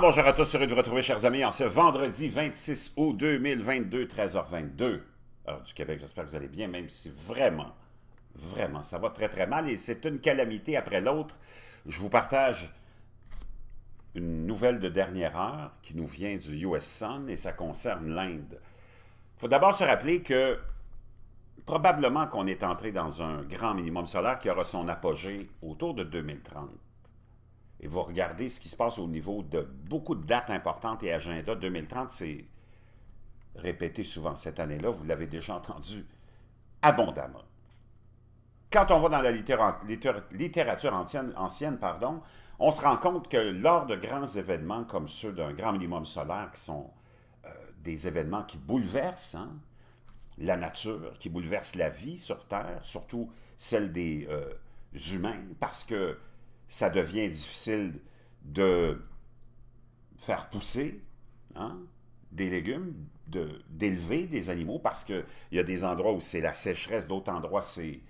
bonjour à tous, heureux de vous retrouver, chers amis, en ce vendredi 26 août 2022, 13h22. heure du Québec, j'espère que vous allez bien, même si vraiment, vraiment, ça va très, très mal et c'est une calamité après l'autre. Je vous partage une nouvelle de dernière heure qui nous vient du US Sun et ça concerne l'Inde. Il faut d'abord se rappeler que probablement qu'on est entré dans un grand minimum solaire qui aura son apogée autour de 2030 et vous regardez ce qui se passe au niveau de beaucoup de dates importantes et agenda 2030, c'est répété souvent cette année-là, vous l'avez déjà entendu abondamment. Quand on va dans la littérature ancienne, pardon, on se rend compte que lors de grands événements comme ceux d'un grand minimum solaire, qui sont euh, des événements qui bouleversent hein, la nature, qui bouleversent la vie sur Terre, surtout celle des euh, humains, parce que ça devient difficile de faire pousser hein, des légumes, d'élever des animaux, parce qu'il y a des endroits où c'est la sécheresse, d'autres endroits c'est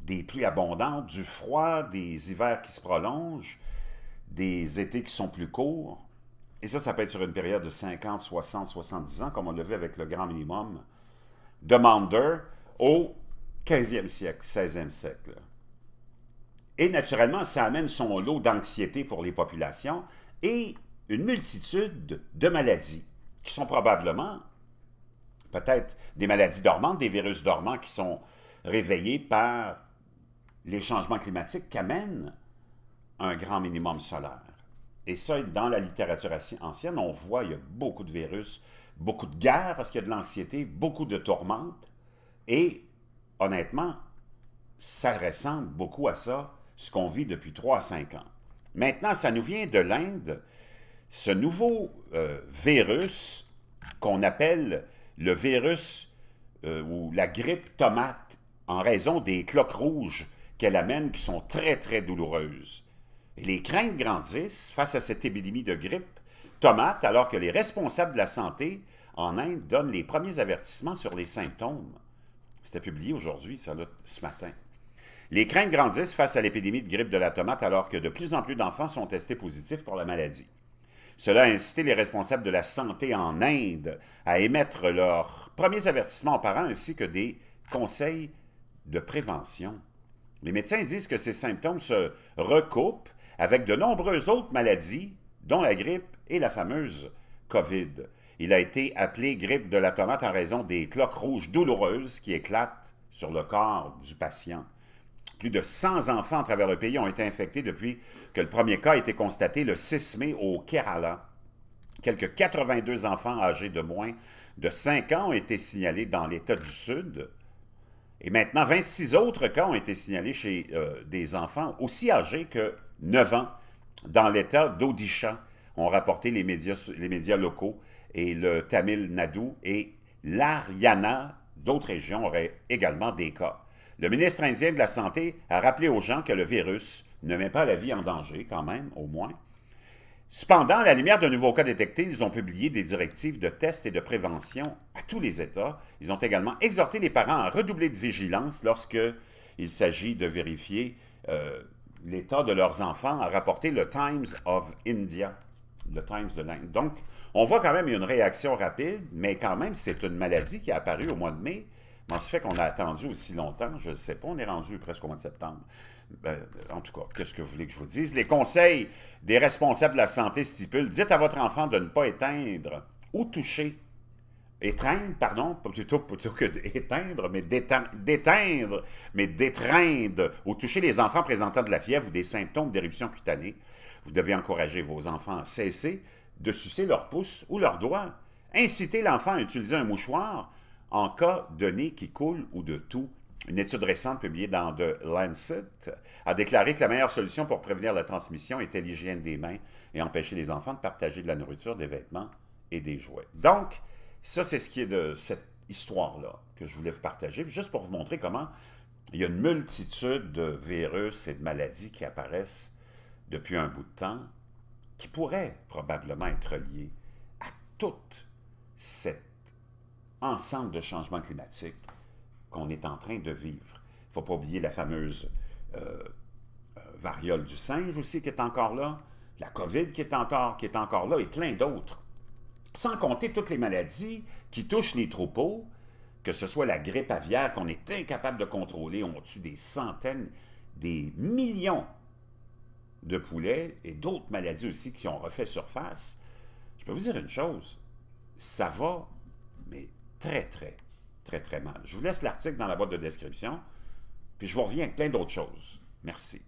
des pluies abondantes, du froid, des hivers qui se prolongent, des étés qui sont plus courts. Et ça, ça peut être sur une période de 50, 60, 70 ans, comme on l'a vu avec le grand minimum de au 15e siècle, 16e siècle. Et naturellement, ça amène son lot d'anxiété pour les populations et une multitude de maladies qui sont probablement peut-être des maladies dormantes, des virus dormants qui sont réveillés par les changements climatiques amènent un grand minimum solaire. Et ça, dans la littérature ancienne, on voit il y a beaucoup de virus, beaucoup de guerres parce qu'il y a de l'anxiété, beaucoup de tourmentes. Et honnêtement, ça ressemble beaucoup à ça ce qu'on vit depuis trois à cinq ans. Maintenant, ça nous vient de l'Inde, ce nouveau euh, virus qu'on appelle le virus euh, ou la grippe tomate en raison des cloques rouges qu'elle amène qui sont très, très douloureuses. les craintes grandissent face à cette épidémie de grippe tomate alors que les responsables de la santé en Inde donnent les premiers avertissements sur les symptômes. C'était publié aujourd'hui, ça, ce matin. Les craintes grandissent face à l'épidémie de grippe de la tomate alors que de plus en plus d'enfants sont testés positifs pour la maladie. Cela a incité les responsables de la santé en Inde à émettre leurs premiers avertissements aux parents ainsi que des conseils de prévention. Les médecins disent que ces symptômes se recoupent avec de nombreuses autres maladies, dont la grippe et la fameuse COVID. Il a été appelé grippe de la tomate en raison des cloques rouges douloureuses qui éclatent sur le corps du patient. Plus de 100 enfants à travers le pays ont été infectés depuis que le premier cas a été constaté le 6 mai au Kerala. Quelques 82 enfants âgés de moins de 5 ans ont été signalés dans l'État du Sud. Et maintenant, 26 autres cas ont été signalés chez euh, des enfants aussi âgés que 9 ans dans l'État d'Odisha, ont rapporté les médias, les médias locaux et le Tamil Nadu et l'Ariana, d'autres régions auraient également des cas. Le ministre indien de la Santé a rappelé aux gens que le virus ne met pas la vie en danger, quand même, au moins. Cependant, à la lumière de nouveaux cas détectés, ils ont publié des directives de tests et de prévention à tous les États. Ils ont également exhorté les parents à redoubler de vigilance lorsqu'il s'agit de vérifier euh, l'état de leurs enfants, a rapporté le Times of India. Le Times de l'Inde. Donc, on voit quand même une réaction rapide, mais quand même, c'est une maladie qui est apparue au mois de mai fait qu'on a attendu aussi longtemps? Je ne sais pas. On est rendu presque au mois de septembre. Ben, en tout cas, qu'est-ce que vous voulez que je vous dise? Les conseils des responsables de la santé stipulent dites à votre enfant de ne pas éteindre ou toucher. Étreindre, pardon, plutôt, plutôt que d'éteindre, mais d'éteindre, mais d'étreindre ou toucher les enfants présentant de la fièvre ou des symptômes d'éruption cutanée. Vous devez encourager vos enfants à cesser de sucer leurs pouces ou leurs doigts. Incitez l'enfant à utiliser un mouchoir en cas de nez qui coule ou de tout, une étude récente publiée dans The Lancet a déclaré que la meilleure solution pour prévenir la transmission était l'hygiène des mains et empêcher les enfants de partager de la nourriture, des vêtements et des jouets. Donc, ça, c'est ce qui est de cette histoire-là que je voulais vous partager, juste pour vous montrer comment il y a une multitude de virus et de maladies qui apparaissent depuis un bout de temps, qui pourraient probablement être liées à toute cette ensemble de changements climatiques qu'on est en train de vivre. Il ne faut pas oublier la fameuse euh, euh, variole du singe aussi qui est encore là, la COVID qui est encore, qui est encore là et plein d'autres. Sans compter toutes les maladies qui touchent les troupeaux, que ce soit la grippe aviaire qu'on est incapable de contrôler, on tue des centaines, des millions de poulets et d'autres maladies aussi qui ont refait surface. Je peux vous dire une chose, ça va, mais très, très, très, très mal. Je vous laisse l'article dans la boîte de description, puis je vous reviens avec plein d'autres choses. Merci.